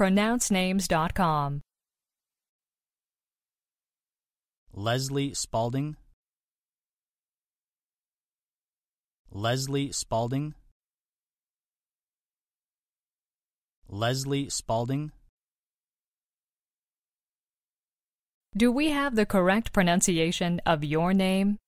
pronouncenames.com. Leslie Spalding Leslie Spalding Leslie Spalding Do we have the correct pronunciation of your name?